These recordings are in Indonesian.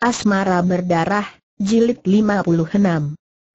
Asmara Berdarah, Jilid 56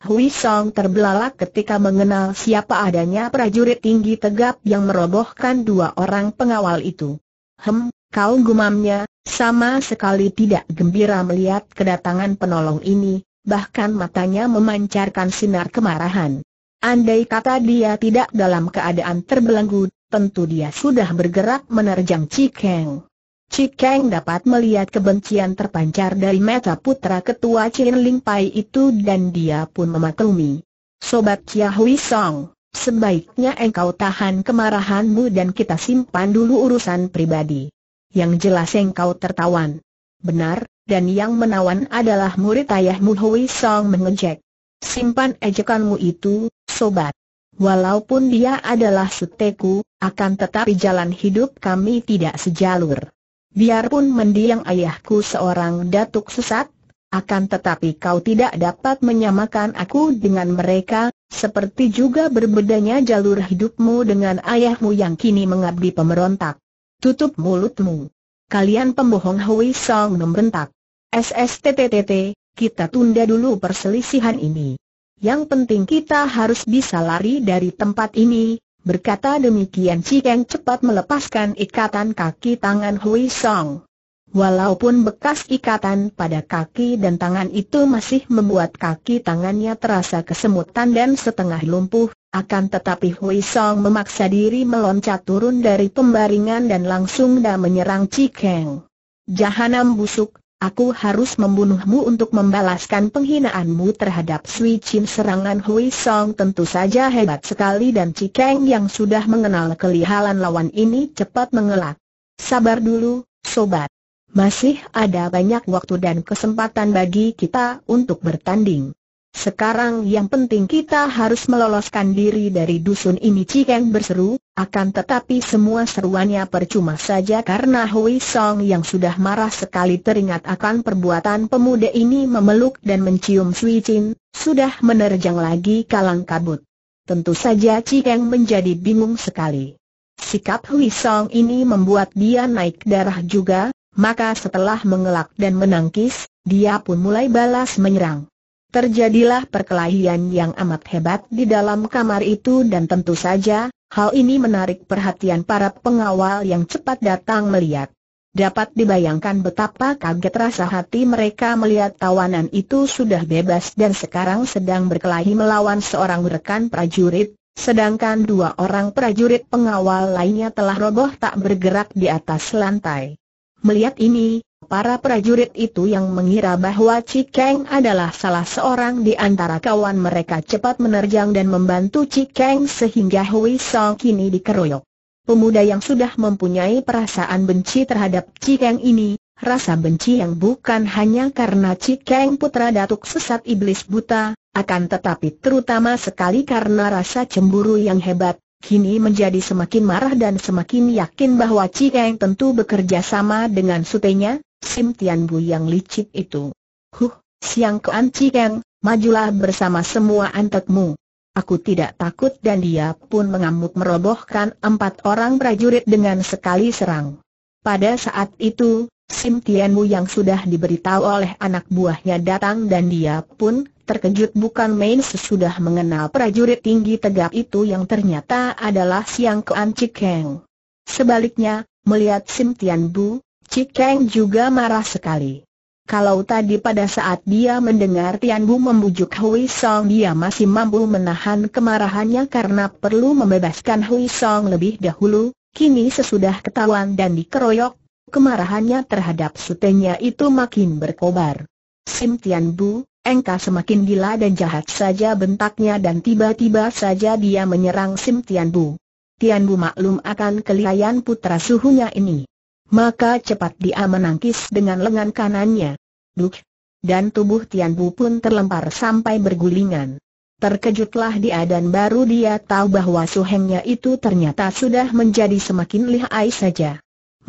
Hui Song terbelalak ketika mengenal siapa adanya prajurit tinggi tegap yang merobohkan dua orang pengawal itu. Hem, kau gumamnya, sama sekali tidak gembira melihat kedatangan penolong ini, bahkan matanya memancarkan sinar kemarahan. Andai kata dia tidak dalam keadaan terbelenggu, tentu dia sudah bergerak menerjang Cikeng. Cikeng dapat melihat kebencian terpancar dari mata putra ketua Chin Ling Pai itu dan dia pun memaklumi. Sobat Chia Hui Song, sebaiknya engkau tahan kemarahanmu dan kita simpan dulu urusan pribadi. Yang jelas engkau tertawan. Benar, dan yang menawan adalah murid ayahmu Hui Song mengejek. Simpan ejekanmu itu, sobat. Walaupun dia adalah seteku, akan tetapi jalan hidup kami tidak sejalur. Biarpun mendiang ayahku seorang datuk sesat, akan tetapi kau tidak dapat menyamakan aku dengan mereka, seperti juga berbedanya jalur hidupmu dengan ayahmu yang kini mengabdi pemberontak. Tutup mulutmu. Kalian pembohong Hui Song membentak. SSTTTT, kita tunda dulu perselisihan ini. Yang penting kita harus bisa lari dari tempat ini, Berkata demikian Cikeng cepat melepaskan ikatan kaki tangan Hui Song. Walaupun bekas ikatan pada kaki dan tangan itu masih membuat kaki tangannya terasa kesemutan dan setengah lumpuh, akan tetapi Hui Song memaksa diri meloncat turun dari pembaringan dan langsung dah menyerang Cikeng. Jahanam busuk, aku harus membunuhmu untuk membalaskan penghinaanmu terhadap Sui Chin serangan Hui Song tentu saja hebat sekali dan Cikeng yang sudah mengenal kelihalan lawan ini cepat mengelak. Sabar dulu, sobat. Masih ada banyak waktu dan kesempatan bagi kita untuk bertanding. Sekarang yang penting kita harus meloloskan diri dari dusun ini Cikeng berseru, akan tetapi semua seruannya percuma saja karena Hui Song yang sudah marah sekali teringat akan perbuatan pemuda ini memeluk dan mencium Sui Chin, sudah menerjang lagi kalang kabut. Tentu saja Cikeng menjadi bingung sekali. Sikap Hui Song ini membuat dia naik darah juga, maka setelah mengelak dan menangkis, dia pun mulai balas menyerang. Terjadilah perkelahian yang amat hebat di dalam kamar itu dan tentu saja, hal ini menarik perhatian para pengawal yang cepat datang melihat. Dapat dibayangkan betapa kaget rasa hati mereka melihat tawanan itu sudah bebas dan sekarang sedang berkelahi melawan seorang rekan prajurit, sedangkan dua orang prajurit pengawal lainnya telah roboh tak bergerak di atas lantai. Melihat ini, Para prajurit itu yang mengira bahwa Cikeng adalah salah seorang di antara kawan mereka cepat menerjang dan membantu Cikeng sehingga Hui Song kini dikeroyok. Pemuda yang sudah mempunyai perasaan benci terhadap Cikeng ini, rasa benci yang bukan hanya karena Cikeng putra datuk sesat iblis buta, akan tetapi terutama sekali karena rasa cemburu yang hebat, kini menjadi semakin marah dan semakin yakin bahwa Cikeng tentu bekerja sama dengan sutenya, Sim Tian Bu yang licik itu. Huh, Siang Kuan Cikeng, majulah bersama semua antekmu. Aku tidak takut dan dia pun mengamuk merobohkan empat orang prajurit dengan sekali serang. Pada saat itu, Sim Tian Bu yang sudah diberitahu oleh anak buahnya datang dan dia pun terkejut bukan main sesudah mengenal prajurit tinggi tegap itu yang ternyata adalah Siang Kuan Cikeng. Sebaliknya, melihat Sim Tian Bu, Cikeng juga marah sekali. Kalau tadi pada saat dia mendengar Tian Bu membujuk Hui Song dia masih mampu menahan kemarahannya karena perlu membebaskan Hui Song lebih dahulu, kini sesudah ketahuan dan dikeroyok, kemarahannya terhadap sutenya itu makin berkobar. Sim Tian Bu, engkau semakin gila dan jahat saja bentaknya dan tiba-tiba saja dia menyerang Sim Tian Bu. Tian Bu maklum akan kelihayan putra suhunya ini. Maka cepat dia menangkis dengan lengan kanannya. Duk! Dan tubuh Tian Bu pun terlempar sampai bergulingan. Terkejutlah dia dan baru dia tahu bahwa suhengnya itu ternyata sudah menjadi semakin lihai saja.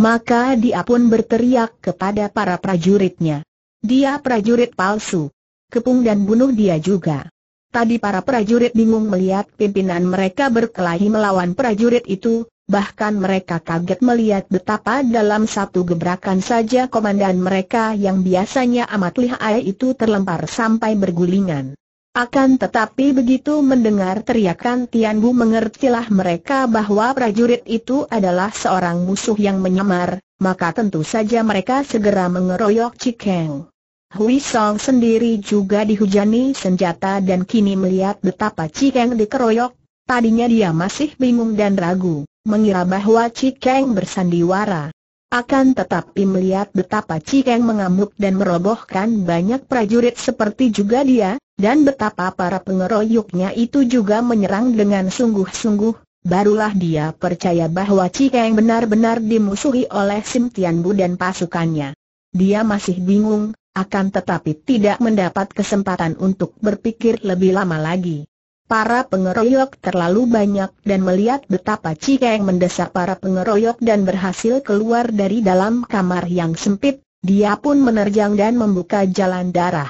Maka dia pun berteriak kepada para prajuritnya. Dia prajurit palsu. Kepung dan bunuh dia juga. Tadi para prajurit bingung melihat pimpinan mereka berkelahi melawan prajurit itu, Bahkan mereka kaget melihat betapa dalam satu gebrakan saja komandan mereka yang biasanya amat lihai itu terlempar sampai bergulingan. Akan tetapi begitu mendengar teriakan Tian Bu mengertilah mereka bahwa prajurit itu adalah seorang musuh yang menyamar, maka tentu saja mereka segera mengeroyok Cikeng. Hui Song sendiri juga dihujani senjata dan kini melihat betapa Cikeng dikeroyok Tadinya dia masih bingung dan ragu, mengira bahwa Cikeng bersandiwara. Akan tetapi melihat betapa Cikeng mengamuk dan merobohkan banyak prajurit seperti juga dia, dan betapa para pengeroyoknya itu juga menyerang dengan sungguh-sungguh, barulah dia percaya bahwa Cikeng benar-benar dimusuhi oleh Sim Tian dan pasukannya. Dia masih bingung, akan tetapi tidak mendapat kesempatan untuk berpikir lebih lama lagi. Para pengeroyok terlalu banyak dan melihat betapa Cikeng mendesak para pengeroyok dan berhasil keluar dari dalam kamar yang sempit, dia pun menerjang dan membuka jalan darah.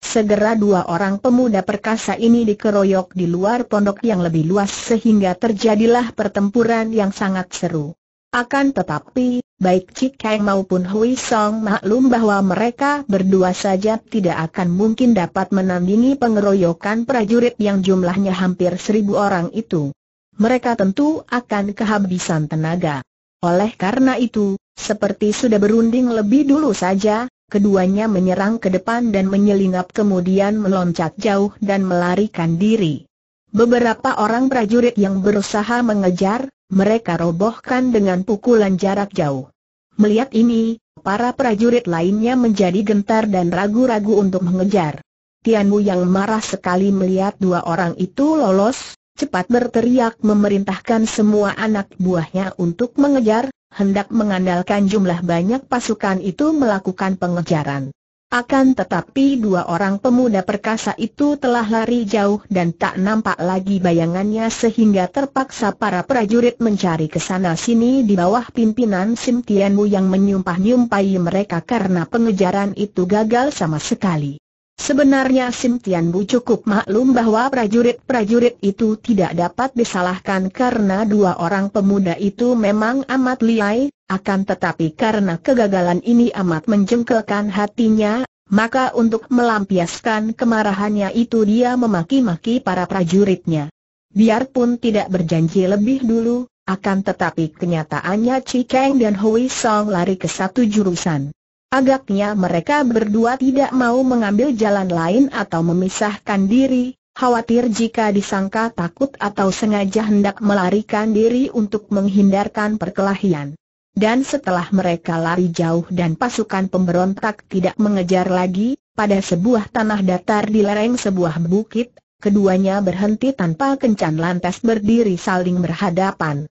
Segera dua orang pemuda perkasa ini dikeroyok di luar pondok yang lebih luas sehingga terjadilah pertempuran yang sangat seru. Akan tetapi, baik Cik Kang maupun Hui Song maklum bahwa mereka berdua saja tidak akan mungkin dapat menandingi pengeroyokan prajurit yang jumlahnya hampir seribu orang itu. Mereka tentu akan kehabisan tenaga. Oleh karena itu, seperti sudah berunding lebih dulu saja, keduanya menyerang ke depan dan menyelinap kemudian meloncat jauh dan melarikan diri. Beberapa orang prajurit yang berusaha mengejar, mereka robohkan dengan pukulan jarak jauh. Melihat ini, para prajurit lainnya menjadi gentar dan ragu-ragu untuk mengejar. Tianmu yang marah sekali melihat dua orang itu lolos, cepat berteriak memerintahkan semua anak buahnya untuk mengejar, hendak mengandalkan jumlah banyak pasukan itu melakukan pengejaran. Akan tetapi dua orang pemuda perkasa itu telah lari jauh dan tak nampak lagi bayangannya sehingga terpaksa para prajurit mencari ke sana sini di bawah pimpinan Sim Tianmu yang menyumpah-nyumpai mereka karena pengejaran itu gagal sama sekali. Sebenarnya Sim Tian Bu cukup maklum bahwa prajurit-prajurit itu tidak dapat disalahkan karena dua orang pemuda itu memang amat liai, akan tetapi karena kegagalan ini amat menjengkelkan hatinya, maka untuk melampiaskan kemarahannya itu dia memaki-maki para prajuritnya. Biarpun tidak berjanji lebih dulu, akan tetapi kenyataannya Cikeng dan Hui Song lari ke satu jurusan. Agaknya mereka berdua tidak mau mengambil jalan lain atau memisahkan diri, khawatir jika disangka takut atau sengaja hendak melarikan diri untuk menghindarkan perkelahian. Dan setelah mereka lari jauh dan pasukan pemberontak tidak mengejar lagi, pada sebuah tanah datar di lereng sebuah bukit, keduanya berhenti tanpa kencan lantas berdiri saling berhadapan.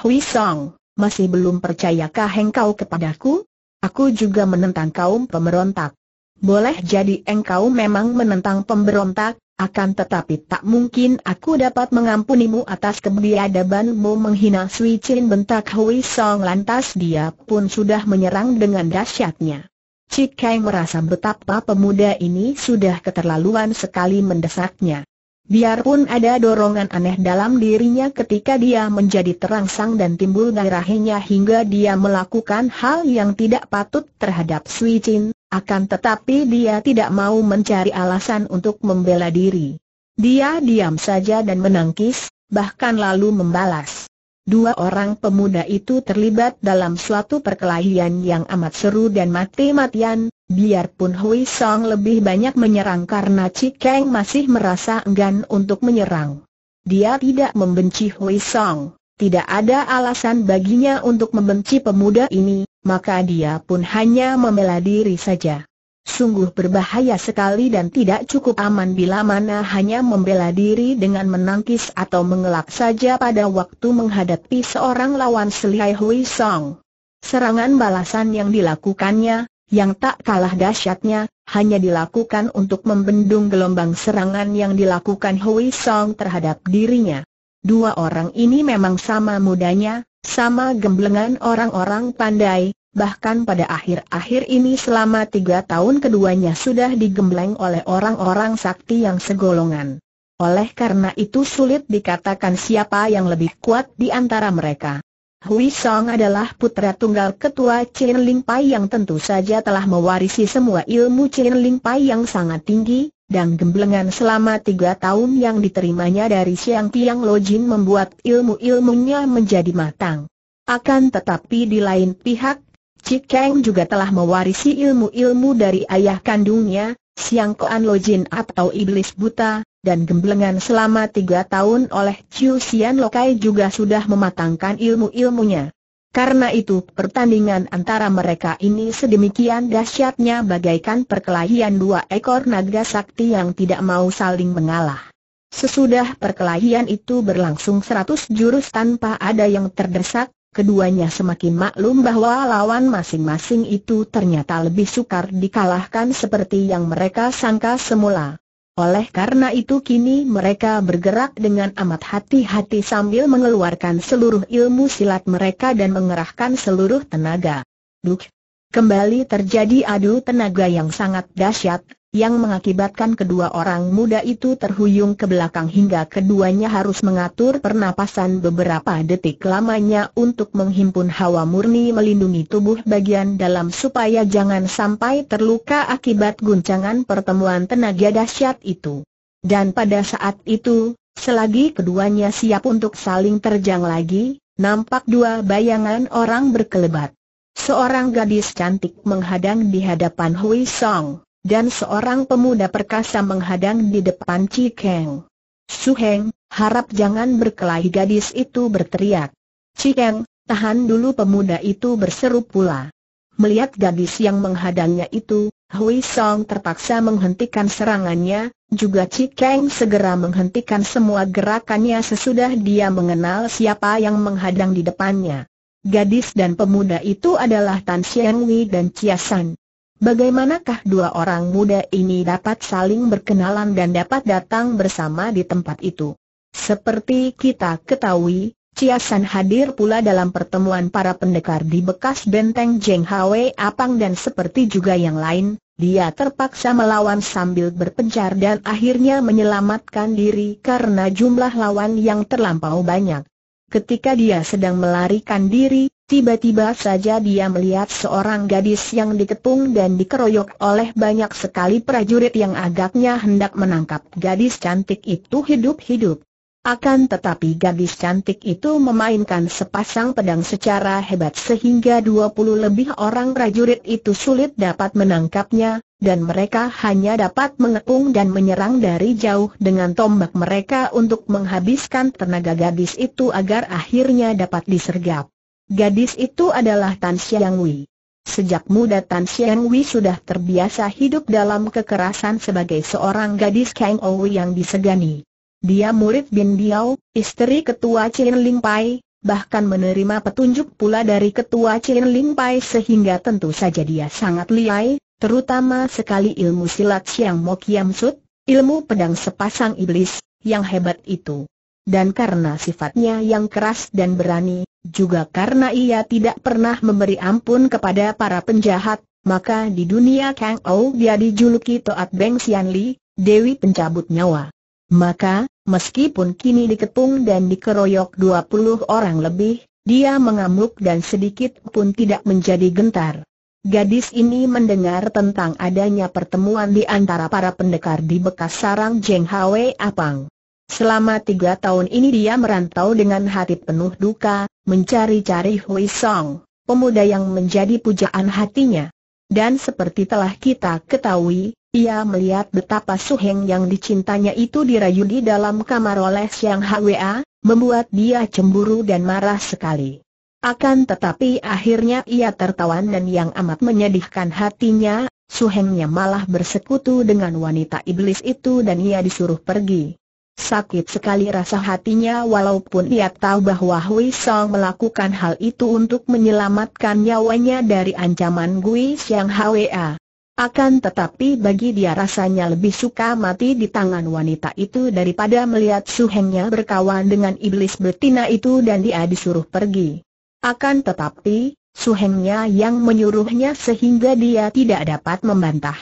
Hui Song, masih belum percayakah engkau kepadaku? Aku juga menentang kaum pemberontak. Boleh jadi engkau memang menentang pemberontak, akan tetapi tak mungkin aku dapat mengampunimu atas kebiadabanmu menghina Sui Chin bentak Hui Song lantas dia pun sudah menyerang dengan dahsyatnya. Cik Kai merasa betapa pemuda ini sudah keterlaluan sekali mendesaknya. Biarpun ada dorongan aneh dalam dirinya ketika dia menjadi terangsang dan timbul gairahnya hingga dia melakukan hal yang tidak patut terhadap Sui Chin, akan tetapi dia tidak mau mencari alasan untuk membela diri. Dia diam saja dan menangkis, bahkan lalu membalas. Dua orang pemuda itu terlibat dalam suatu perkelahian yang amat seru dan mati-matian, biarpun Hui Song lebih banyak menyerang karena Cikeng masih merasa enggan untuk menyerang. Dia tidak membenci Hui Song, tidak ada alasan baginya untuk membenci pemuda ini, maka dia pun hanya membela diri saja sungguh berbahaya sekali dan tidak cukup aman bila mana hanya membela diri dengan menangkis atau mengelak saja pada waktu menghadapi seorang lawan selihai Hui Song. Serangan balasan yang dilakukannya, yang tak kalah dahsyatnya, hanya dilakukan untuk membendung gelombang serangan yang dilakukan Hui Song terhadap dirinya. Dua orang ini memang sama mudanya, sama gemblengan orang-orang pandai, bahkan pada akhir-akhir ini selama tiga tahun keduanya sudah digembleng oleh orang-orang sakti yang segolongan. Oleh karena itu sulit dikatakan siapa yang lebih kuat di antara mereka. Hui Song adalah putra tunggal ketua Chen Ling Pai yang tentu saja telah mewarisi semua ilmu Chen Ling Pai yang sangat tinggi, dan gemblengan selama tiga tahun yang diterimanya dari Siang Piang Lo Jin membuat ilmu-ilmunya menjadi matang. Akan tetapi di lain pihak, Cik Kang juga telah mewarisi ilmu-ilmu dari ayah kandungnya, Siang Koan Jin atau Iblis Buta, dan gemblengan selama tiga tahun oleh Chiu Xian Lokai juga sudah mematangkan ilmu-ilmunya. Karena itu pertandingan antara mereka ini sedemikian dahsyatnya bagaikan perkelahian dua ekor naga sakti yang tidak mau saling mengalah. Sesudah perkelahian itu berlangsung seratus jurus tanpa ada yang terdesak, Keduanya semakin maklum bahwa lawan masing-masing itu ternyata lebih sukar dikalahkan seperti yang mereka sangka semula. Oleh karena itu kini mereka bergerak dengan amat hati-hati sambil mengeluarkan seluruh ilmu silat mereka dan mengerahkan seluruh tenaga. Duk, Kembali terjadi adu tenaga yang sangat dahsyat, yang mengakibatkan kedua orang muda itu terhuyung ke belakang hingga keduanya harus mengatur pernapasan beberapa detik lamanya untuk menghimpun hawa murni melindungi tubuh bagian dalam supaya jangan sampai terluka akibat guncangan pertemuan tenaga dahsyat itu. Dan pada saat itu, selagi keduanya siap untuk saling terjang lagi, nampak dua bayangan orang berkelebat. Seorang gadis cantik menghadang di hadapan Hui Song, dan seorang pemuda perkasa menghadang di depan Chi Kang. Su Heng, harap jangan berkelahi gadis itu berteriak. Chi Kang, tahan dulu pemuda itu berseru pula. Melihat gadis yang menghadangnya itu, Hui Song terpaksa menghentikan serangannya, juga Chi Kang segera menghentikan semua gerakannya sesudah dia mengenal siapa yang menghadang di depannya. Gadis dan pemuda itu adalah Tan Wei dan Chia San. Bagaimanakah dua orang muda ini dapat saling berkenalan dan dapat datang bersama di tempat itu? Seperti kita ketahui, Chia San hadir pula dalam pertemuan para pendekar di bekas benteng Jeng Hwe Apang dan seperti juga yang lain, dia terpaksa melawan sambil berpencar dan akhirnya menyelamatkan diri karena jumlah lawan yang terlampau banyak. Ketika dia sedang melarikan diri, tiba-tiba saja dia melihat seorang gadis yang dikepung dan dikeroyok oleh banyak sekali prajurit yang agaknya hendak menangkap gadis cantik itu hidup-hidup. Akan tetapi gadis cantik itu memainkan sepasang pedang secara hebat sehingga 20 lebih orang prajurit itu sulit dapat menangkapnya, dan mereka hanya dapat mengepung dan menyerang dari jauh dengan tombak mereka untuk menghabiskan tenaga gadis itu agar akhirnya dapat disergap. Gadis itu adalah Tan Xiang Wei. Sejak muda Tan Xiang Wei sudah terbiasa hidup dalam kekerasan sebagai seorang gadis Kang ou yang disegani. Dia murid Bin Diao, istri ketua Chen Ling Pai, bahkan menerima petunjuk pula dari ketua Chen Ling Pai sehingga tentu saja dia sangat liai, terutama sekali ilmu silat Siang Mo Kiam Sut, ilmu pedang sepasang iblis, yang hebat itu. Dan karena sifatnya yang keras dan berani, juga karena ia tidak pernah memberi ampun kepada para penjahat, maka di dunia Kang Ou dia dijuluki Toat Beng Sian Li, Dewi Pencabut Nyawa. Maka, meskipun kini dikepung dan dikeroyok 20 orang lebih, dia mengamuk dan sedikit pun tidak menjadi gentar. Gadis ini mendengar tentang adanya pertemuan di antara para pendekar di bekas sarang Jeng Hwe Apang. Selama tiga tahun ini dia merantau dengan hati penuh duka, mencari-cari Hui Song, pemuda yang menjadi pujaan hatinya. Dan seperti telah kita ketahui, ia melihat betapa Suheng yang dicintanya itu dirayu di dalam kamar oleh Siang Hwa, membuat dia cemburu dan marah sekali. Akan tetapi akhirnya ia tertawan dan yang amat menyedihkan hatinya, suhengnya malah bersekutu dengan wanita iblis itu dan ia disuruh pergi. Sakit sekali rasa hatinya walaupun ia tahu bahwa Hui Song melakukan hal itu untuk menyelamatkan nyawanya dari ancaman Gui Xiang Hwa. Akan tetapi bagi dia rasanya lebih suka mati di tangan wanita itu daripada melihat suhengnya berkawan dengan iblis betina itu dan dia disuruh pergi. Akan tetapi, Suhengnya yang menyuruhnya sehingga dia tidak dapat membantah.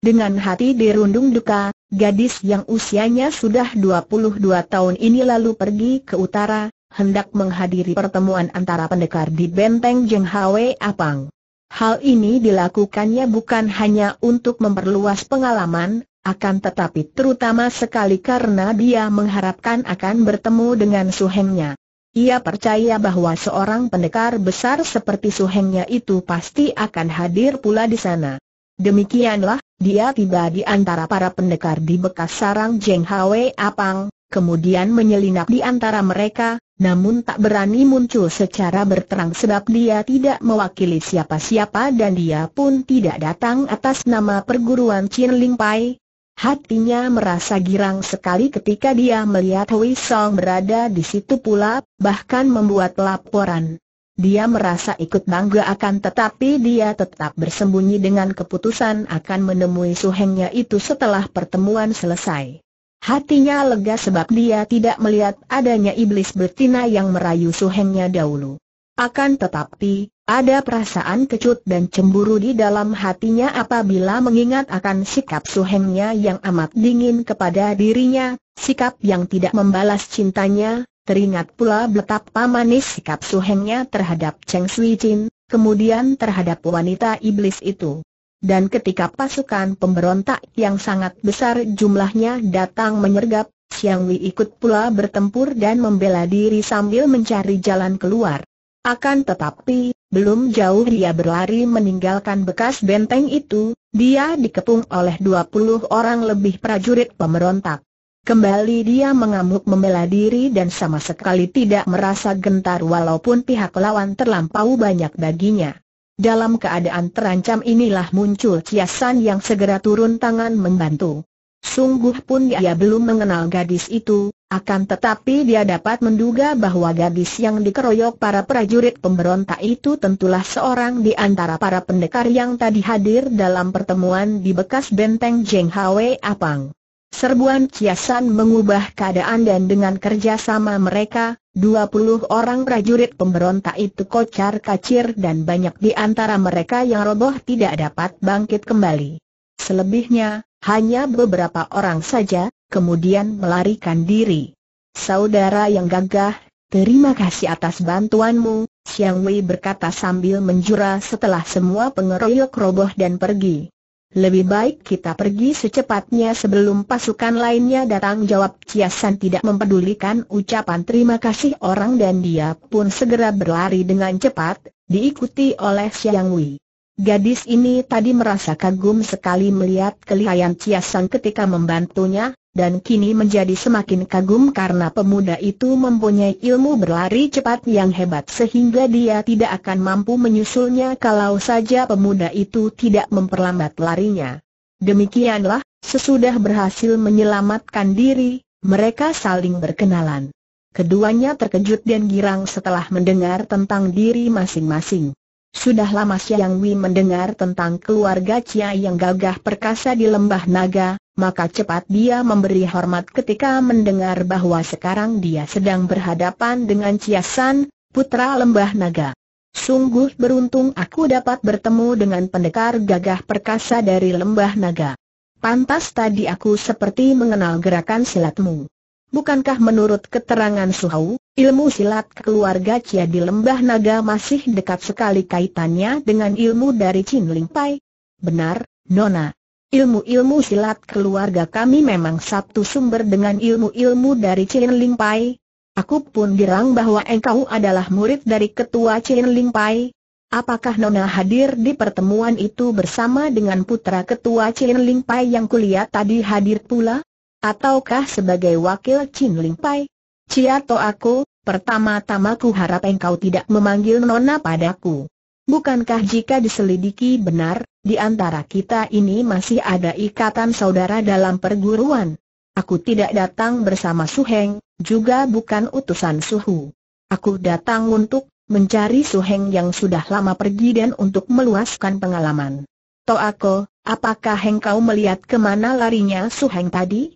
Dengan hati dirundung duka, gadis yang usianya sudah 22 tahun ini lalu pergi ke utara, hendak menghadiri pertemuan antara pendekar di benteng Jeng Hwe Apang. Hal ini dilakukannya bukan hanya untuk memperluas pengalaman, akan tetapi terutama sekali karena dia mengharapkan akan bertemu dengan suhengnya. Ia percaya bahwa seorang pendekar besar seperti Suhengnya itu pasti akan hadir pula di sana. Demikianlah, dia tiba di antara para pendekar di bekas sarang Jeng Hwe Apang, kemudian menyelinap di antara mereka, namun tak berani muncul secara berterang sebab dia tidak mewakili siapa-siapa dan dia pun tidak datang atas nama perguruan Chin Ling Pai, Hatinya merasa girang sekali ketika dia melihat Hui Song berada di situ pula, bahkan membuat laporan. Dia merasa ikut bangga akan tetapi dia tetap bersembunyi dengan keputusan akan menemui Su Hengnya itu setelah pertemuan selesai. Hatinya lega sebab dia tidak melihat adanya iblis betina yang merayu Su Hengnya dahulu. Akan tetapi, ada perasaan kecut dan cemburu di dalam hatinya apabila mengingat akan sikap suhengnya yang amat dingin kepada dirinya, sikap yang tidak membalas cintanya, teringat pula betapa manis sikap suhengnya terhadap Cheng Sui Chin, kemudian terhadap wanita iblis itu. Dan ketika pasukan pemberontak yang sangat besar jumlahnya datang menyergap, Xiang Wei ikut pula bertempur dan membela diri sambil mencari jalan keluar. Akan tetapi, belum jauh dia berlari meninggalkan bekas benteng itu, dia dikepung oleh 20 orang lebih prajurit pemberontak. Kembali dia mengamuk membela diri dan sama sekali tidak merasa gentar walaupun pihak lawan terlampau banyak baginya. Dalam keadaan terancam inilah muncul Ciasan yang segera turun tangan membantu. Sungguh pun ya. dia belum mengenal gadis itu, akan tetapi dia dapat menduga bahwa gadis yang dikeroyok para prajurit pemberontak itu tentulah seorang di antara para pendekar yang tadi hadir dalam pertemuan di bekas benteng Jeng Hwe Apang. Serbuan kiasan mengubah keadaan dan dengan kerjasama mereka, 20 orang prajurit pemberontak itu kocar kacir dan banyak di antara mereka yang roboh tidak dapat bangkit kembali. Selebihnya, hanya beberapa orang saja, kemudian melarikan diri. Saudara yang gagah, terima kasih atas bantuanmu, Xiang Wei berkata sambil menjura setelah semua pengeroyok roboh dan pergi. Lebih baik kita pergi secepatnya sebelum pasukan lainnya datang jawab Ciasan tidak mempedulikan ucapan terima kasih orang dan dia pun segera berlari dengan cepat, diikuti oleh Xiang Wei. Gadis ini tadi merasa kagum sekali melihat kelihayan Ciasang ketika membantunya, dan kini menjadi semakin kagum karena pemuda itu mempunyai ilmu berlari cepat yang hebat sehingga dia tidak akan mampu menyusulnya kalau saja pemuda itu tidak memperlambat larinya. Demikianlah, sesudah berhasil menyelamatkan diri, mereka saling berkenalan. Keduanya terkejut dan girang setelah mendengar tentang diri masing-masing. Sudah lama Siang Wi mendengar tentang keluarga Cia yang gagah perkasa di Lembah Naga, maka cepat dia memberi hormat ketika mendengar bahwa sekarang dia sedang berhadapan dengan Cia San, putra Lembah Naga. Sungguh beruntung aku dapat bertemu dengan pendekar gagah perkasa dari Lembah Naga. Pantas tadi aku seperti mengenal gerakan silatmu. Bukankah menurut keterangan Suhau, ilmu silat keluarga Cia di Lembah Naga masih dekat sekali kaitannya dengan ilmu dari Chin Ling Pai? Benar, Nona. Ilmu-ilmu silat keluarga kami memang satu sumber dengan ilmu-ilmu dari Chin Ling Pai. Aku pun girang bahwa engkau adalah murid dari ketua Chin Ling Pai. Apakah Nona hadir di pertemuan itu bersama dengan putra ketua Chin Ling Pai yang kulihat tadi hadir pula? ataukah sebagai wakil Chin Ling Pai? To aku, pertama-tama ku harap engkau tidak memanggil Nona padaku. Bukankah jika diselidiki benar, di antara kita ini masih ada ikatan saudara dalam perguruan? Aku tidak datang bersama Su Heng, juga bukan utusan Suhu. Aku datang untuk mencari Su Heng yang sudah lama pergi dan untuk meluaskan pengalaman. Toako, apakah engkau melihat kemana larinya Su Heng tadi?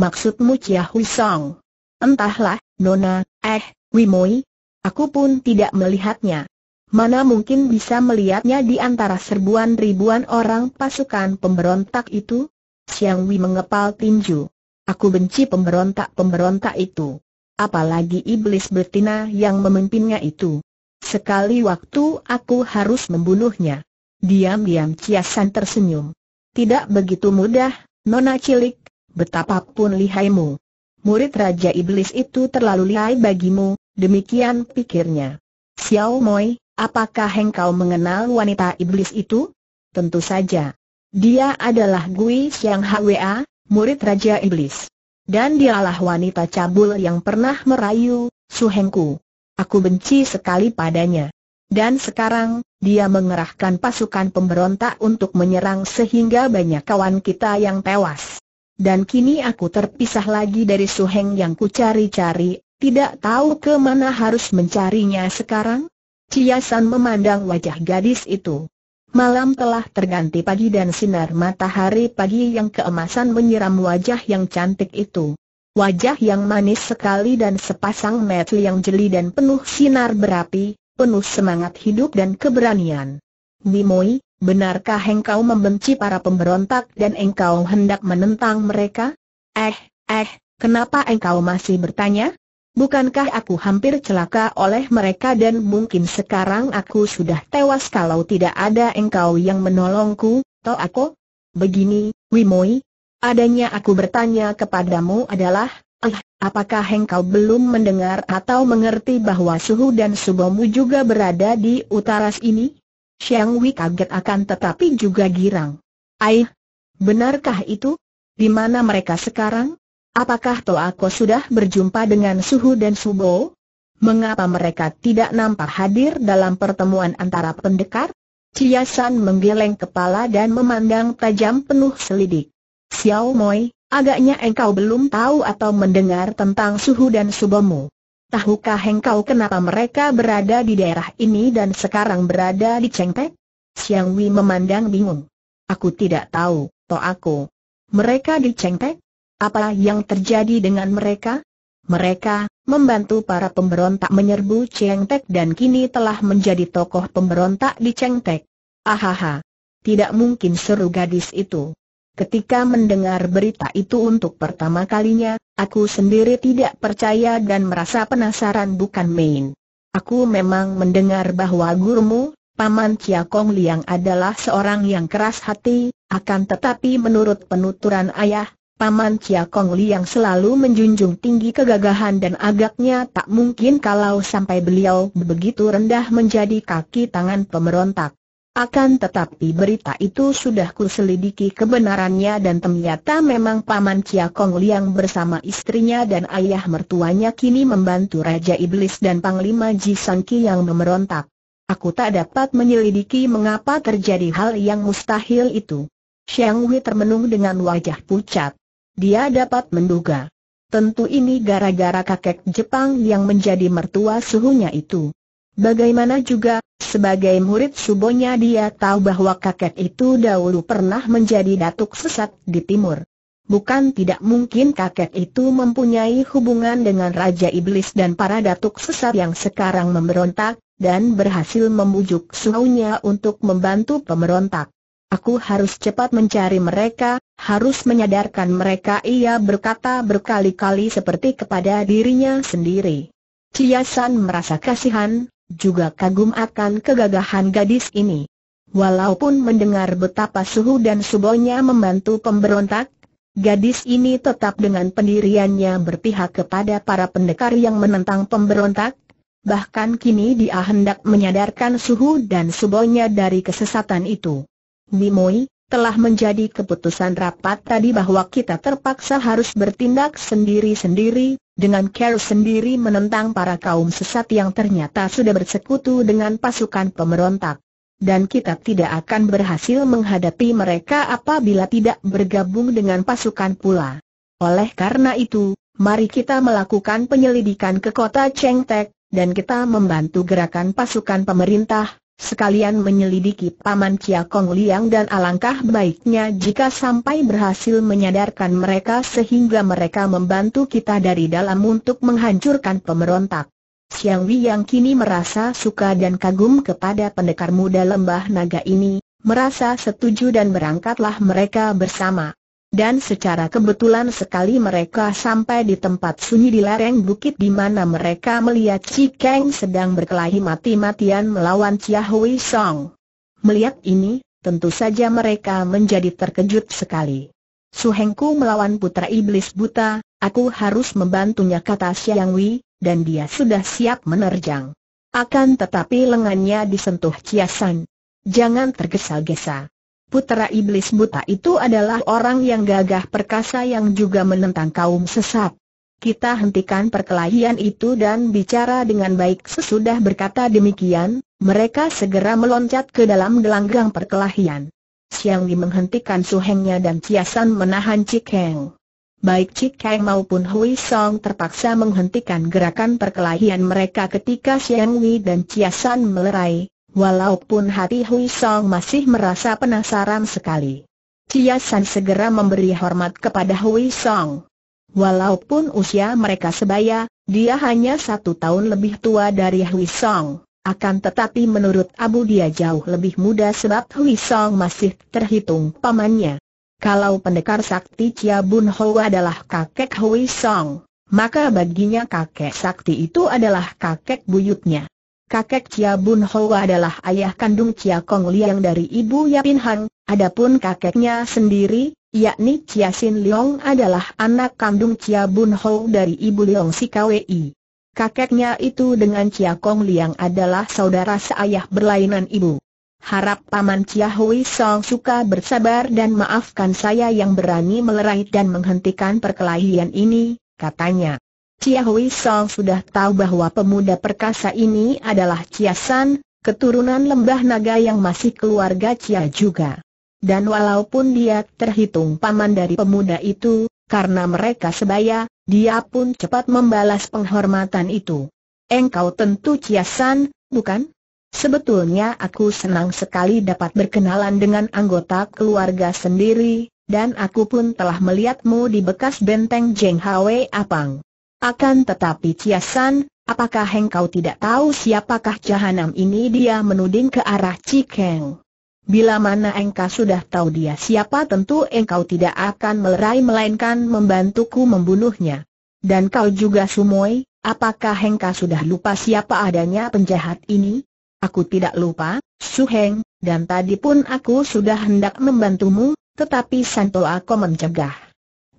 Maksudmu Chia Hui Song? Entahlah, Nona, eh, Wimoi. Aku pun tidak melihatnya. Mana mungkin bisa melihatnya di antara serbuan ribuan orang pasukan pemberontak itu? Siang Wei mengepal tinju. Aku benci pemberontak-pemberontak itu. Apalagi iblis betina yang memimpinnya itu. Sekali waktu aku harus membunuhnya. Diam-diam Chia San tersenyum. Tidak begitu mudah, Nona Cilik, betapapun lihaimu. Murid Raja Iblis itu terlalu lihai bagimu, demikian pikirnya. Xiao Moi, apakah engkau mengenal wanita iblis itu? Tentu saja. Dia adalah Gui Xiang Hwa, murid Raja Iblis. Dan dialah wanita cabul yang pernah merayu, Suhengku. Aku benci sekali padanya. Dan sekarang, dia mengerahkan pasukan pemberontak untuk menyerang sehingga banyak kawan kita yang tewas dan kini aku terpisah lagi dari Suheng yang ku cari-cari, tidak tahu ke mana harus mencarinya sekarang? Ciasan memandang wajah gadis itu. Malam telah terganti pagi dan sinar matahari pagi yang keemasan menyiram wajah yang cantik itu. Wajah yang manis sekali dan sepasang mata yang jeli dan penuh sinar berapi, penuh semangat hidup dan keberanian. Bimoi, benarkah engkau membenci para pemberontak dan engkau hendak menentang mereka? Eh, eh, kenapa engkau masih bertanya? Bukankah aku hampir celaka oleh mereka dan mungkin sekarang aku sudah tewas kalau tidak ada engkau yang menolongku, toh aku? Begini, Wimoi, adanya aku bertanya kepadamu adalah, eh, apakah engkau belum mendengar atau mengerti bahwa suhu dan subomu juga berada di utara ini? Xiang Wei kaget akan tetapi juga girang. Aih, benarkah itu? Di mana mereka sekarang? Apakah Toako sudah berjumpa dengan Suhu dan Subo? Mengapa mereka tidak nampak hadir dalam pertemuan antara pendekar? Ciasan menggeleng kepala dan memandang tajam penuh selidik. Xiao Moi, agaknya engkau belum tahu atau mendengar tentang Suhu dan Subomu. Tahukah engkau kenapa mereka berada di daerah ini dan sekarang berada di Cengpek? Siang Wei memandang bingung. Aku tidak tahu, to aku. Mereka di Cengpek? Apa yang terjadi dengan mereka? Mereka, membantu para pemberontak menyerbu Chengpek dan kini telah menjadi tokoh pemberontak di Chengpek. Ahaha. Tidak mungkin seru gadis itu. Ketika mendengar berita itu untuk pertama kalinya, aku sendiri tidak percaya dan merasa penasaran bukan main. Aku memang mendengar bahwa gurumu, Paman Chia Kong Liang adalah seorang yang keras hati, akan tetapi menurut penuturan ayah, Paman Chia Kong Liang selalu menjunjung tinggi kegagahan dan agaknya tak mungkin kalau sampai beliau begitu rendah menjadi kaki tangan pemberontak. Akan tetapi berita itu sudah kuselidiki kebenarannya dan ternyata memang Paman Kong Liang bersama istrinya dan ayah mertuanya kini membantu Raja Iblis dan Panglima Ji Sangki yang memerontak. Aku tak dapat menyelidiki mengapa terjadi hal yang mustahil itu. Xiang Wei termenung dengan wajah pucat. Dia dapat menduga. Tentu ini gara-gara kakek Jepang yang menjadi mertua suhunya itu. Bagaimana juga, sebagai murid subonya dia tahu bahwa kakek itu dahulu pernah menjadi datuk sesat di timur. Bukan tidak mungkin kakek itu mempunyai hubungan dengan Raja Iblis dan para datuk sesat yang sekarang memberontak, dan berhasil membujuk suhunya untuk membantu pemberontak. Aku harus cepat mencari mereka, harus menyadarkan mereka ia berkata berkali-kali seperti kepada dirinya sendiri. Ciasan merasa kasihan, juga kagum akan kegagahan gadis ini. Walaupun mendengar betapa Suhu dan Subonya membantu pemberontak, gadis ini tetap dengan pendiriannya berpihak kepada para pendekar yang menentang pemberontak, bahkan kini dia hendak menyadarkan Suhu dan Subonya dari kesesatan itu. Bimoi, telah menjadi keputusan rapat tadi bahwa kita terpaksa harus bertindak sendiri-sendiri, dengan Carol sendiri menentang para kaum sesat yang ternyata sudah bersekutu dengan pasukan pemberontak. Dan kita tidak akan berhasil menghadapi mereka apabila tidak bergabung dengan pasukan pula. Oleh karena itu, mari kita melakukan penyelidikan ke kota Chengtek, dan kita membantu gerakan pasukan pemerintah, sekalian menyelidiki Paman Chia Kong Liang dan alangkah baiknya jika sampai berhasil menyadarkan mereka sehingga mereka membantu kita dari dalam untuk menghancurkan pemberontak. Siang Wi yang kini merasa suka dan kagum kepada pendekar muda lembah naga ini, merasa setuju dan berangkatlah mereka bersama. Dan secara kebetulan sekali mereka sampai di tempat sunyi di lereng bukit di mana mereka melihat Chi Kang sedang berkelahi mati-matian melawan Chia Hui Song. Melihat ini, tentu saja mereka menjadi terkejut sekali. Suhengku melawan putra iblis buta, aku harus membantunya kata Xiang Wei, dan dia sudah siap menerjang. Akan tetapi lengannya disentuh Chia San. Jangan tergesa-gesa. Putera Iblis Buta itu adalah orang yang gagah perkasa yang juga menentang kaum sesat. Kita hentikan perkelahian itu dan bicara dengan baik sesudah berkata demikian, mereka segera meloncat ke dalam gelanggang perkelahian. Siang Li menghentikan suhengnya dan Ciasan menahan Cik Heng. Baik Cik Heng maupun Hui Song terpaksa menghentikan gerakan perkelahian mereka ketika Siang Li dan Ciasan melerai, Walaupun hati Hui Song masih merasa penasaran sekali. Chia San segera memberi hormat kepada Hui Song. Walaupun usia mereka sebaya, dia hanya satu tahun lebih tua dari Hui Song. Akan tetapi menurut Abu dia jauh lebih muda sebab Hui Song masih terhitung pamannya. Kalau pendekar sakti Chia Bun Ho adalah kakek Hui Song, maka baginya kakek sakti itu adalah kakek buyutnya. Kakek Chia Bun Ho adalah ayah kandung Chia Kong Liang dari ibu Yapin Hang, adapun kakeknya sendiri, yakni Chia Sin Leong adalah anak kandung Chia Bun Ho dari ibu Leong Sikawei. Kakeknya itu dengan Chia Kong Liang adalah saudara seayah berlainan ibu. Harap Paman Chia Hui Song suka bersabar dan maafkan saya yang berani melerai dan menghentikan perkelahian ini, katanya. Chia Hui Song sudah tahu bahwa pemuda perkasa ini adalah Chia San, keturunan lembah naga yang masih keluarga Chia juga. Dan walaupun dia terhitung paman dari pemuda itu, karena mereka sebaya, dia pun cepat membalas penghormatan itu. Engkau tentu Chia San, bukan? Sebetulnya aku senang sekali dapat berkenalan dengan anggota keluarga sendiri, dan aku pun telah melihatmu di bekas benteng Jeng Hwe Apang. Akan tetapi Ciasan, apakah engkau tidak tahu siapakah jahanam ini dia menuding ke arah Cikeng. Bila mana engkau sudah tahu dia siapa tentu engkau tidak akan melerai melainkan membantuku membunuhnya. Dan kau juga Sumoy, apakah engkau sudah lupa siapa adanya penjahat ini? Aku tidak lupa, Suheng, dan tadi pun aku sudah hendak membantumu, tetapi Santo aku mencegah.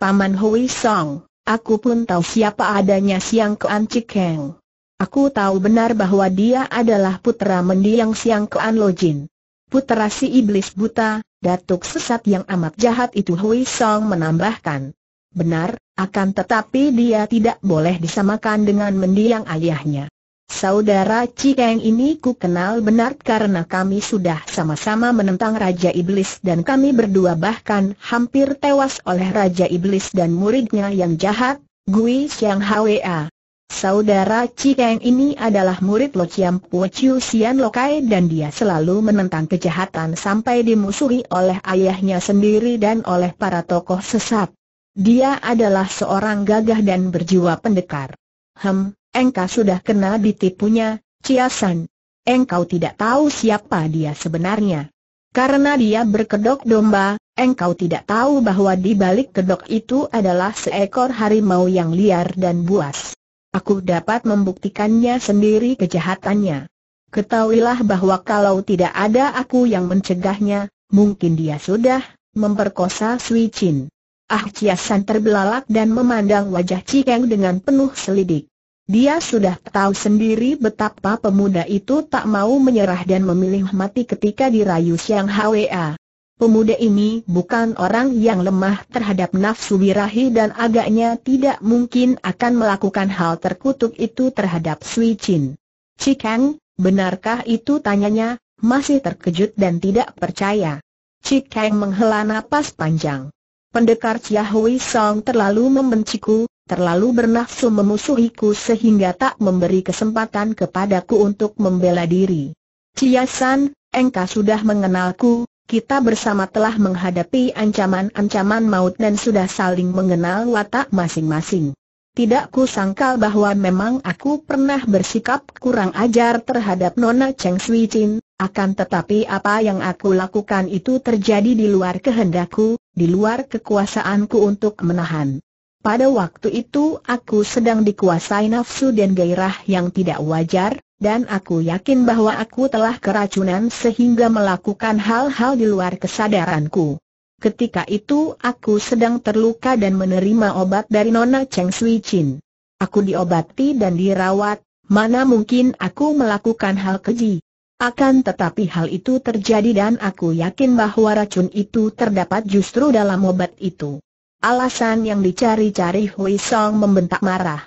Paman Hui Song Aku pun tahu siapa adanya Siang Kean Cikeng. Aku tahu benar bahwa dia adalah putra mendiang Siang Kean Lojin. Putera si iblis buta, datuk sesat yang amat jahat itu Hui Song menambahkan. Benar, akan tetapi dia tidak boleh disamakan dengan mendiang ayahnya. Saudara Cikeng ini ku kenal benar karena kami sudah sama-sama menentang Raja Iblis dan kami berdua bahkan hampir tewas oleh Raja Iblis dan muridnya yang jahat, Gui Xiang Hwa. Saudara Cikeng ini adalah murid Lo Chiam Puo Chiu Sian Lokai dan dia selalu menentang kejahatan sampai dimusuhi oleh ayahnya sendiri dan oleh para tokoh sesat. Dia adalah seorang gagah dan berjiwa pendekar. Hem, engkau sudah kena ditipunya, Ciasan. Engkau tidak tahu siapa dia sebenarnya. Karena dia berkedok domba, engkau tidak tahu bahwa di balik kedok itu adalah seekor harimau yang liar dan buas. Aku dapat membuktikannya sendiri kejahatannya. Ketahuilah bahwa kalau tidak ada aku yang mencegahnya, mungkin dia sudah memperkosa Sui Chin. Ah Chiasan terbelalak dan memandang wajah Cikeng dengan penuh selidik. Dia sudah tahu sendiri betapa pemuda itu tak mau menyerah dan memilih mati ketika dirayu Siang Hwa. Pemuda ini bukan orang yang lemah terhadap nafsu birahi dan agaknya tidak mungkin akan melakukan hal terkutuk itu terhadap Sui Chin. Cikang, benarkah itu tanyanya, masih terkejut dan tidak percaya. Cikang menghela napas panjang. Pendekar Chia Hui Song terlalu membenciku, terlalu bernafsu memusuhiku sehingga tak memberi kesempatan kepadaku untuk membela diri. Ciasan, engkau sudah mengenalku, kita bersama telah menghadapi ancaman-ancaman maut dan sudah saling mengenal watak masing-masing. Tidak ku sangkal bahwa memang aku pernah bersikap kurang ajar terhadap Nona Cheng Sui Chin, akan tetapi apa yang aku lakukan itu terjadi di luar kehendakku, di luar kekuasaanku untuk menahan. Pada waktu itu aku sedang dikuasai nafsu dan gairah yang tidak wajar, dan aku yakin bahwa aku telah keracunan sehingga melakukan hal-hal di luar kesadaranku. Ketika itu aku sedang terluka dan menerima obat dari Nona Cheng Sui Chin. Aku diobati dan dirawat, mana mungkin aku melakukan hal keji. Akan tetapi hal itu terjadi dan aku yakin bahwa racun itu terdapat justru dalam obat itu. Alasan yang dicari-cari Hui Song membentak marah.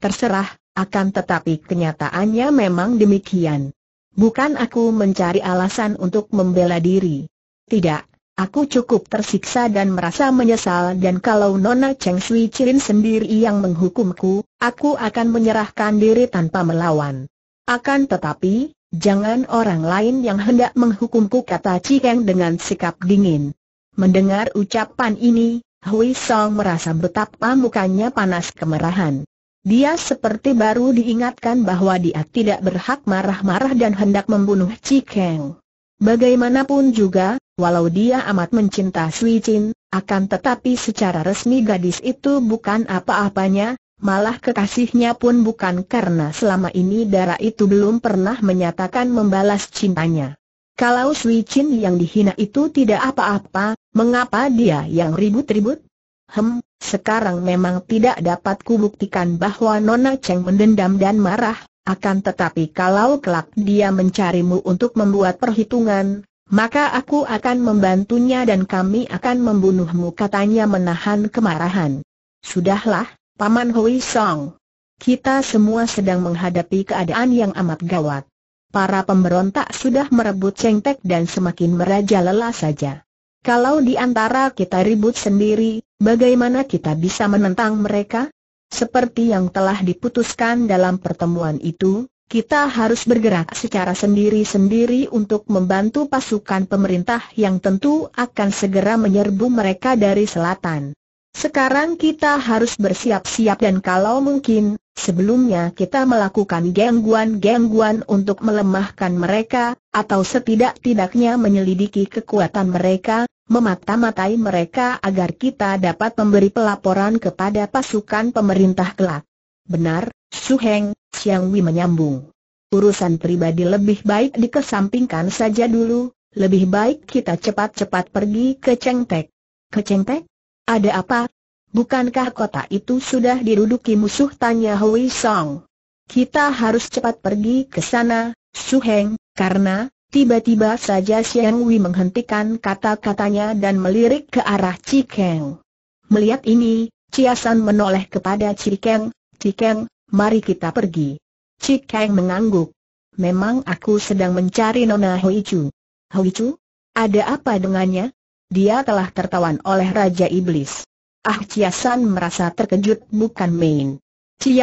Terserah, akan tetapi kenyataannya memang demikian. Bukan aku mencari alasan untuk membela diri. Tidak, aku cukup tersiksa dan merasa menyesal dan kalau Nona Cheng Sui Chin sendiri yang menghukumku, aku akan menyerahkan diri tanpa melawan. Akan tetapi, jangan orang lain yang hendak menghukumku kata Cikeng dengan sikap dingin. Mendengar ucapan ini, Hui Song merasa betapa mukanya panas kemerahan. Dia seperti baru diingatkan bahwa dia tidak berhak marah-marah dan hendak membunuh Cikeng. Bagaimanapun juga, walau dia amat mencinta Sui Chin, akan tetapi secara resmi gadis itu bukan apa-apanya, malah kekasihnya pun bukan karena selama ini darah itu belum pernah menyatakan membalas cintanya. Kalau Sui Chin yang dihina itu tidak apa-apa, mengapa dia yang ribut-ribut? Hem, sekarang memang tidak dapat kubuktikan bahwa Nona Cheng mendendam dan marah, akan tetapi kalau kelak dia mencarimu untuk membuat perhitungan, maka aku akan membantunya dan kami akan membunuhmu katanya menahan kemarahan. Sudahlah, Paman Hui Song. Kita semua sedang menghadapi keadaan yang amat gawat para pemberontak sudah merebut cengtek dan semakin merajalela saja. Kalau di antara kita ribut sendiri, bagaimana kita bisa menentang mereka? Seperti yang telah diputuskan dalam pertemuan itu, kita harus bergerak secara sendiri-sendiri untuk membantu pasukan pemerintah yang tentu akan segera menyerbu mereka dari selatan. Sekarang kita harus bersiap-siap dan kalau mungkin, Sebelumnya kita melakukan gangguan-gangguan untuk melemahkan mereka, atau setidak-tidaknya menyelidiki kekuatan mereka, memata-matai mereka agar kita dapat memberi pelaporan kepada pasukan pemerintah kelak. Benar, Su Heng, Xiang Wei menyambung. Urusan pribadi lebih baik dikesampingkan saja dulu, lebih baik kita cepat-cepat pergi ke Cengtek. Ke Cengtek? Ada apa? Bukankah kota itu sudah diduduki musuh? Tanya Hui Song. Kita harus cepat pergi ke sana, Su Heng, karena tiba-tiba saja Xiang Wei menghentikan kata-katanya dan melirik ke arah Cikeng. Melihat ini, Chia San menoleh kepada Cikeng, Cikeng, mari kita pergi. Cikeng mengangguk. Memang aku sedang mencari Nona Hui Chu. Hui Chu? Ada apa dengannya? Dia telah tertawan oleh Raja Iblis. Ah San merasa terkejut bukan main.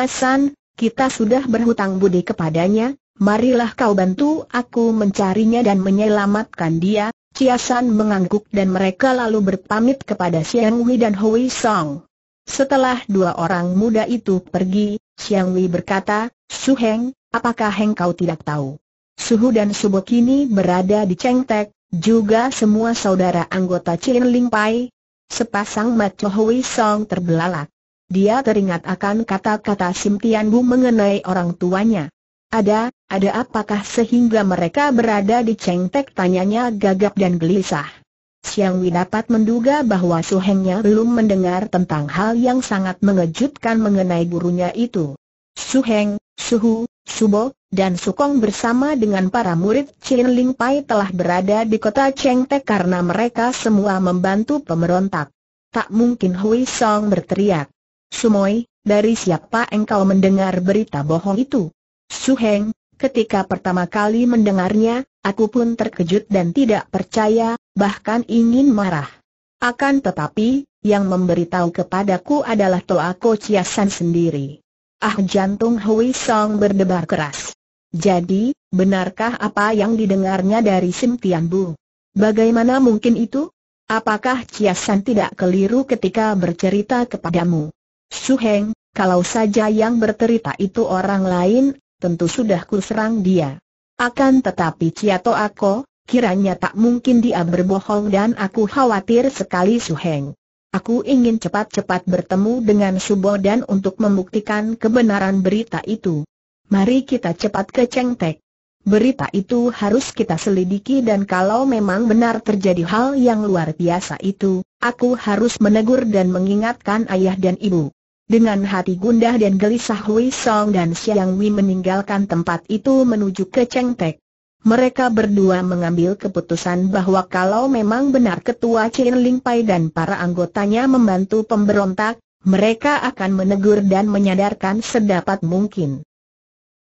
San, kita sudah berhutang budi kepadanya, marilah kau bantu aku mencarinya dan menyelamatkan dia. San mengangguk dan mereka lalu berpamit kepada Xiang Wei dan Hui Song. Setelah dua orang muda itu pergi, Xiang Wei berkata, Su Heng, apakah Heng kau tidak tahu? Suhu dan Bo kini berada di Cheng Tek, juga semua saudara anggota Chin Ling Pai, Sepasang mata Hui Song terbelalak. Dia teringat akan kata-kata Sim Tian Bu mengenai orang tuanya. Ada, ada apakah sehingga mereka berada di Cheng Tek tanyanya gagap dan gelisah. Siang wei dapat menduga bahwa Suhengnya belum mendengar tentang hal yang sangat mengejutkan mengenai gurunya itu. Su Suheng, Suhu, Subo, dan Sukong bersama dengan para murid Chin Ling Pai telah berada di kota Cheng Te karena mereka semua membantu pemberontak. Tak mungkin Hui Song berteriak. Sumoi, dari siapa engkau mendengar berita bohong itu? Su Heng, ketika pertama kali mendengarnya, aku pun terkejut dan tidak percaya, bahkan ingin marah. Akan tetapi, yang memberitahu kepadaku adalah Toa Ko Kociasan sendiri. Ah jantung Hui Song berdebar keras. Jadi, benarkah apa yang didengarnya dari Sim Tian Bu? Bagaimana mungkin itu? Apakah Kiasan tidak keliru ketika bercerita kepadamu? Su Heng, kalau saja yang bercerita itu orang lain, tentu sudah kuserang dia. Akan tetapi To Ako, kiranya tak mungkin dia berbohong dan aku khawatir sekali Su Heng. Aku ingin cepat-cepat bertemu dengan Subo dan untuk membuktikan kebenaran berita itu. Mari kita cepat ke Cengtek. Berita itu harus kita selidiki dan kalau memang benar terjadi hal yang luar biasa itu, aku harus menegur dan mengingatkan ayah dan ibu. Dengan hati gundah dan gelisah Hui Song dan Xiang Wei meninggalkan tempat itu menuju ke Cengtek mereka berdua mengambil keputusan bahwa kalau memang benar ketua Chin Ling Pai dan para anggotanya membantu pemberontak, mereka akan menegur dan menyadarkan sedapat mungkin.